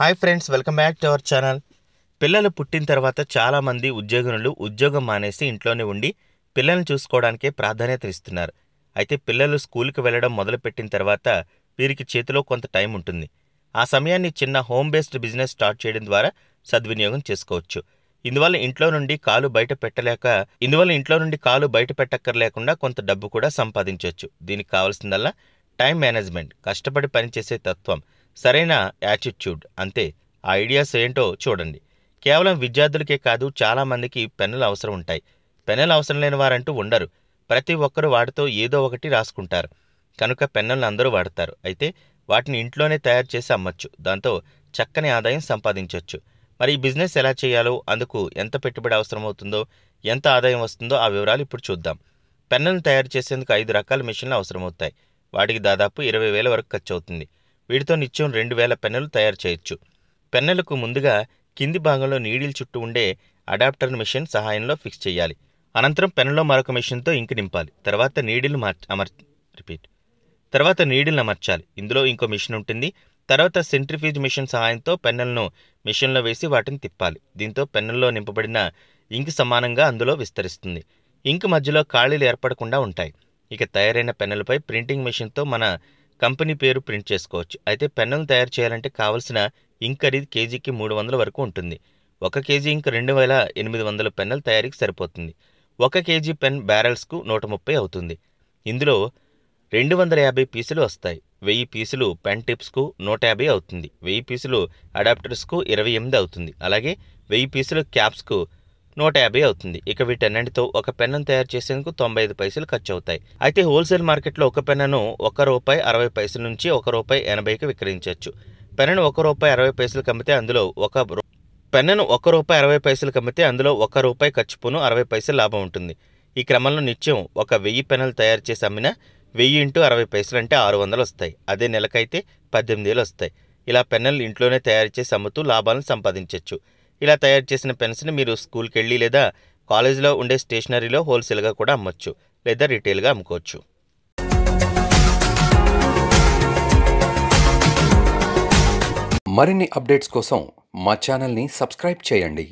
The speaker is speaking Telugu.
hi friends welcome back to our channel పిల్లలు పుట్టిన తర్వాత చాలామంది ఉద్యోగులు ఉద్యోగం మానేసి ఇంట్లోనే ఉండి పిల్లల్ని చూసుకోవడానికే ప్రాధాన్యత ఇస్తున్నారు అయితే పిల్లలు స్కూల్కి వెళ్లడం మొదలుపెట్టిన తర్వాత వీరికి చేతిలో కొంత టైం ఉంటుంది ఆ సమయాన్ని చిన్న హోమ్ బేస్డ్ బిజినెస్ స్టార్ట్ చేయడం ద్వారా సద్వినియోగం చేసుకోవచ్చు ఇందువల్ల ఇంట్లో నుండి కాలు బయట పెట్టలేక ఇందువల్ల ఇంట్లో నుండి కాలు బయట పెట్టక్కర్లేకుండా కొంత డబ్బు కూడా సంపాదించవచ్చు దీనికి కావాల్సిందల్లా టైం మేనేజ్మెంట్ కష్టపడి పనిచేసే తత్వం సరైన యాటిట్యూడ్ అంతే ఆ ఐడియాస్ ఏంటో చూడండి కేవలం విద్యార్థులకే కాదు చాలామందికి పెన్నులు అవసరం ఉంటాయి పెన్నులు అవసరం లేని వారంటూ ఉండరు ప్రతి ఒక్కరు వాటితో ఏదో ఒకటి రాసుకుంటారు కనుక పెన్నులను అందరూ వాడతారు అయితే వాటిని ఇంట్లోనే తయారు చేసి అమ్మచ్చు దాంతో చక్కని ఆదాయం సంపాదించవచ్చు మరి ఈ బిజినెస్ ఎలా చేయాలో అందుకు ఎంత పెట్టుబడి అవసరమవుతుందో ఎంత ఆదాయం వస్తుందో ఆ వివరాలు ఇప్పుడు చూద్దాం పెన్నులను తయారు చేసేందుకు ఐదు రకాల మిషన్లు అవసరమవుతాయి వాటికి దాదాపు ఇరవై వేల వరకు ఖర్చు అవుతుంది వీటితో నిత్యం రెండు వేల పెన్నెలు తయారు చేయొచ్చు పెన్నెలకు ముందుగా కింది భాగంలో నీడిల్ చుట్టూ ఉండే అడాప్టర్ మిషన్ సహాయంలో ఫిక్స్ చేయాలి అనంతరం పెన్నులో మరొక మిషన్తో ఇంకు నింపాలి తర్వాత నీడిల్ మార్చ అమర్ రిపీట్ తర్వాత నీడిల్ని అమర్చాలి ఇందులో ఇంకో మిషన్ ఉంటుంది తర్వాత సెంట్రిఫ్యూజ్ మిషన్ సహాయంతో పెన్నులను మిషన్లో వేసి వాటిని తిప్పాలి దీంతో పెన్నుల్లో నింపబడిన ఇంక్ సమానంగా అందులో విస్తరిస్తుంది ఇంక్ మధ్యలో ఖాళీలు ఏర్పడకుండా ఉంటాయి ఇక తయారైన పెన్నులపై ప్రింటింగ్ మిషన్తో మన కంపెనీ పేరు ప్రింట్ చేసుకోవచ్చు అయితే పెన్నులు తయారు చేయాలంటే కావలసిన ఇంక్ ఖరీదు కేజీకి మూడు వందల వరకు ఉంటుంది ఒక కేజీ ఇంక్ రెండు వేల ఎనిమిది వందల పెన్నుల తయారీకి సరిపోతుంది ఒక కేజీ పెన్ బ్యారల్స్కు నూట ముప్పై అవుతుంది ఇందులో రెండు వందల యాభై పీసులు వస్తాయి వెయ్యి పీసులు పెన్ టిప్స్కు నూట యాభై అవుతుంది వెయ్యి పీసులు అడాప్టర్స్కు ఇరవై ఎనిమిది అవుతుంది అలాగే వెయ్యి పీసులు క్యాప్స్కు నూట యాభై అవుతుంది ఇక వీటన్నింటితో ఒక పెన్ను తయారు చేసేందుకు తొంభై ఐదు పైసలు ఖర్చు అవుతాయి అయితే హోల్సేల్ మార్కెట్లో ఒక పెన్నును ఒక రూపాయి అరవై పైసల నుంచి ఒక రూపాయి ఎనభైకి విక్రయించవచ్చు పెన్నును ఒక రూపాయి అరవై పైసలు కమ్మితే అందులో ఒక పెన్నును ఒక రూపాయి అరవై పైసలు కమ్మితే అందులో ఒక రూపాయి ఖర్చుపును అరవై పైసలు లాభం ఉంటుంది ఈ క్రమంలో నిత్యం ఒక వెయ్యి పెన్నులు తయారు చేసి అమ్మిన వెయ్యి ఇంటూ అరవై పైసలు అంటే ఆరు వందలు వస్తాయి అదే నెలకైతే పద్దెనిమిది వేలు వస్తాయి ఇలా పెన్నులు ఇంట్లోనే తయారు చేసి అమ్ముతూ లాభాలను సంపాదించవచ్చు ఇలా తయారు చేసిన పెన్స్ని మీరు స్కూల్కి వెళ్ళి లేదా కాలేజీలో ఉండే స్టేషనరీలో హోల్సేల్గా కూడా అమ్మొచ్చు లేదా రిటైల్గా అమ్ముకోవచ్చు మరిన్ని అప్డేట్స్ కోసం మా ఛానల్ని సబ్స్క్రైబ్ చేయండి